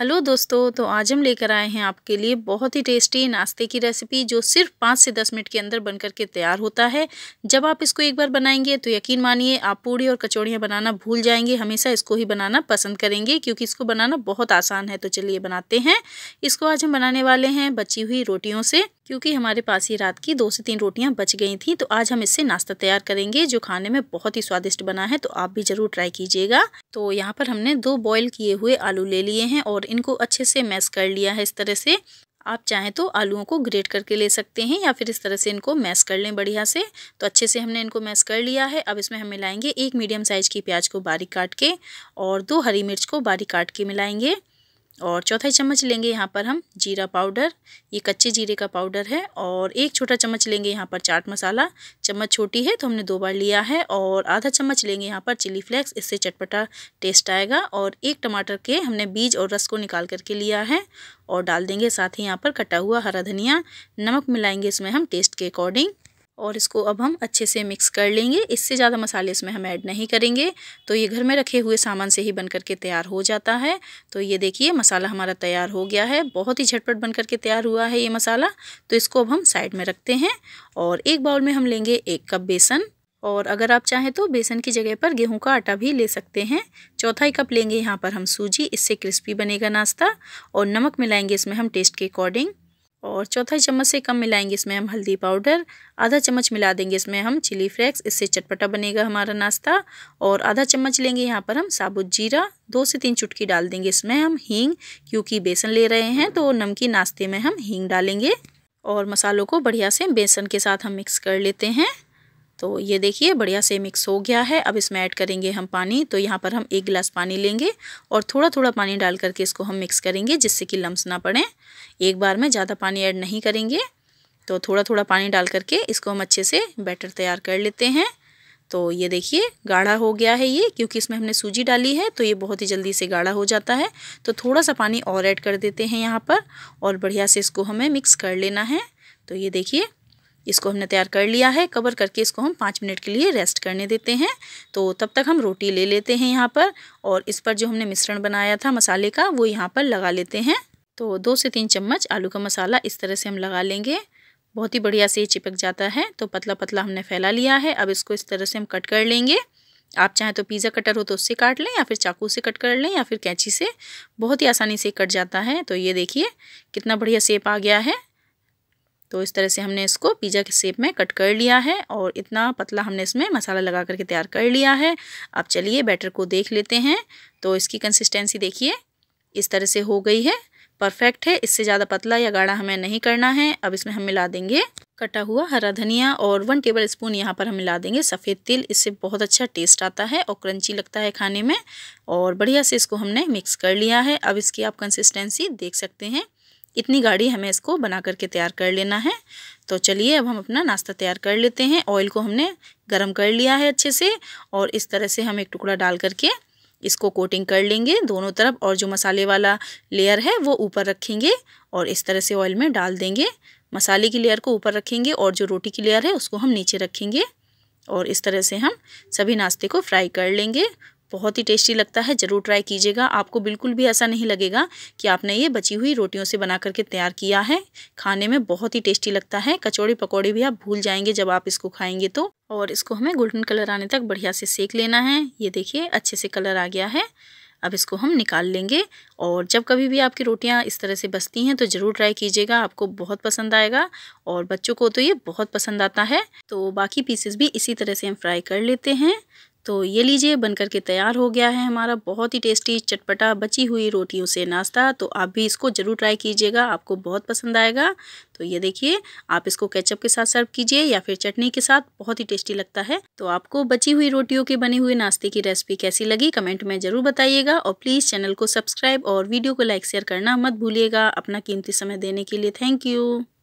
hello दोस्तों तो आज हम लेकर आए हैं आपके लिए बहुत ही टेस्टी नाश्ते की रेसिपी जो सिर्फ पाँच से दस मिनट के अंदर बन करके तैयार होता है जब आप इसको एक बार बनाएंगे तो यकीन मानिए आप पूड़ी और कचौड़ियाँ बनाना भूल जाएंगे हमेशा इसको ही बनाना पसंद करेंगे क्योंकि इसको बनाना बहुत आसान है तो चलिए बनाते हैं इसको आज हम बनाने वाले हैं बची हुई रोटियों से क्योंकि हमारे पास ही रात की दो से तीन रोटियां बच गई थी तो आज हम इससे नाश्ता तैयार करेंगे जो खाने में बहुत ही स्वादिष्ट बना है तो आप भी ज़रूर ट्राई कीजिएगा तो यहाँ पर हमने दो बॉईल किए हुए आलू ले लिए हैं और इनको अच्छे से मैश कर लिया है इस तरह से आप चाहें तो आलूओं को ग्रेट करके ले सकते हैं या फिर इस तरह से इनको मैश कर लें बढ़िया से तो अच्छे से हमने इनको मैश कर लिया है अब इसमें हम मिलाएंगे एक मीडियम साइज़ की प्याज को बारीक काट के और दो हरी मिर्च को बारीक काट के मिलाएंगे और चौथाई चम्मच लेंगे यहाँ पर हम जीरा पाउडर ये कच्चे जीरे का पाउडर है और एक छोटा चम्मच लेंगे यहाँ पर चाट मसाला चम्मच छोटी है तो हमने दो बार लिया है और आधा चम्मच लेंगे यहाँ पर चिली फ्लेक्स इससे चटपटा टेस्ट आएगा और एक टमाटर के हमने बीज और रस को निकाल करके लिया है और डाल देंगे साथ ही यहाँ पर कटा हुआ हरा धनिया नमक मिलाएंगे इसमें हम टेस्ट के अकॉर्डिंग और इसको अब हम अच्छे से मिक्स कर लेंगे इससे ज़्यादा मसाले इसमें हम ऐड नहीं करेंगे तो ये घर में रखे हुए सामान से ही बन करके तैयार हो जाता है तो ये देखिए मसाला हमारा तैयार हो गया है बहुत ही झटपट बन करके तैयार हुआ है ये मसाला तो इसको अब हम साइड में रखते हैं और एक बाउल में हम लेंगे एक कप बेसन और अगर आप चाहें तो बेसन की जगह पर गेहूं का आटा भी ले सकते हैं ही कप लेंगे यहाँ पर हम सूजी इससे क्रिस्पी बनेगा नाश्ता और नमक मिलाएंगे इसमें हम टेस्ट के अकॉर्डिंग और चौथा चम्मच से कम मिलाएंगे इसमें हम हल्दी पाउडर आधा चम्मच मिला देंगे इसमें हम चिली फ्लेक्स इससे चटपटा बनेगा हमारा नाश्ता और आधा चम्मच लेंगे यहाँ पर हम साबुत जीरा दो से तीन चुटकी डाल देंगे इसमें हम हींग क्योंकि बेसन ले रहे हैं तो नमकीन नाश्ते में हम हींग डालेंगे और मसालों को बढ़िया से बेसन के साथ हम मिक्स कर लेते हैं तो ये देखिए बढ़िया से मिक्स हो गया है अब इसमें ऐड करेंगे हम पानी तो यहाँ पर हम एक गिलास पानी लेंगे और थोड़ा थोड़ा पानी डाल करके इसको हम मिक्स करेंगे जिससे कि लम्स ना पड़ें एक बार में ज़्यादा पानी ऐड नहीं करेंगे तो थोड़ा थोड़ा पानी डाल करके इसको हम अच्छे से बैटर तैयार कर लेते हैं तो ये देखिए गाढ़ा हो गया है ये क्योंकि इसमें हमने सूजी डाली है तो ये बहुत ही जल्दी से गाढ़ा हो जाता है तो थोड़ा सा पानी और ऐड कर देते हैं यहाँ पर और बढ़िया से इसको हमें मिक्स कर लेना है तो ये देखिए इसको हमने तैयार कर लिया है कवर करके इसको हम पाँच मिनट के लिए रेस्ट करने देते हैं तो तब तक हम रोटी ले लेते हैं यहाँ पर और इस पर जो हमने मिश्रण बनाया था मसाले का वो यहाँ पर लगा लेते हैं तो दो से तीन चम्मच आलू का मसाला इस तरह से हम लगा लेंगे बहुत ही बढ़िया से ये चिपक जाता है तो पतला पतला हमने फैला लिया है अब इसको इस तरह से हम कट कर लेंगे आप चाहें तो पिज़्ज़ा कटर हो तो उससे काट लें या फिर चाकू से कट कर लें या फिर कैंची से बहुत ही आसानी से कट जाता है तो ये देखिए कितना बढ़िया सेप आ गया है तो इस तरह से हमने इसको पिज़्ज़ा के शेप में कट कर लिया है और इतना पतला हमने इसमें मसाला लगा करके तैयार कर लिया है अब चलिए बैटर को देख लेते हैं तो इसकी कंसिस्टेंसी देखिए इस तरह से हो गई है परफेक्ट है इससे ज़्यादा पतला या गाढ़ा हमें नहीं करना है अब इसमें हम मिला देंगे कटा हुआ हरा धनिया और वन टेबल स्पून यहाँ पर हम मिला देंगे सफ़ेद तिल इससे बहुत अच्छा टेस्ट आता है और क्रंची लगता है खाने में और बढ़िया से इसको हमने मिक्स कर लिया है अब इसकी आप कंसिस्टेंसी देख सकते हैं इतनी गाढ़ी हमें इसको बना करके तैयार कर लेना है तो चलिए अब हम अपना नाश्ता तैयार कर लेते हैं ऑयल को हमने गर्म कर लिया है अच्छे से और इस तरह से हम एक टुकड़ा डाल करके इसको कोटिंग कर लेंगे दोनों तरफ और जो मसाले वाला लेयर है वो ऊपर रखेंगे और इस तरह से ऑयल में डाल देंगे मसाले की लेयर को ऊपर रखेंगे और जो रोटी की लेयर है उसको हम नीचे रखेंगे और इस तरह से हम सभी नाश्ते को फ्राई कर लेंगे बहुत ही टेस्टी लगता है ज़रूर ट्राई कीजिएगा आपको बिल्कुल भी ऐसा नहीं लगेगा कि आपने ये बची हुई रोटियों से बना करके तैयार किया है खाने में बहुत ही टेस्टी लगता है कचौड़ी पकौड़ी भी आप भूल जाएंगे जब आप इसको खाएंगे तो और इसको हमें गोल्डन कलर आने तक बढ़िया से सेक लेना है ये देखिए अच्छे से कलर आ गया है अब इसको हम निकाल लेंगे और जब कभी भी आपकी रोटियां इस तरह से बसती हैं तो ज़रूर ट्राई कीजिएगा आपको बहुत पसंद आएगा और बच्चों को तो ये बहुत पसंद आता है तो बाकी पीसेस भी इसी तरह से हम फ्राई कर लेते हैं तो ये लीजिए बनकर के तैयार हो गया है हमारा बहुत ही टेस्टी चटपटा बची हुई रोटियों से नाश्ता तो आप भी इसको ज़रूर ट्राई कीजिएगा आपको बहुत पसंद आएगा तो ये देखिए आप इसको केचप के साथ सर्व कीजिए या फिर चटनी के साथ बहुत ही टेस्टी लगता है तो आपको बची हुई रोटियों के बने हुए नाश्ते की रेसिपी कैसी लगी कमेंट में ज़रूर बताइएगा और प्लीज़ चैनल को सब्सक्राइब और वीडियो को लाइक शेयर करना मत भूलिएगा अपना कीमती समय देने के लिए थैंक यू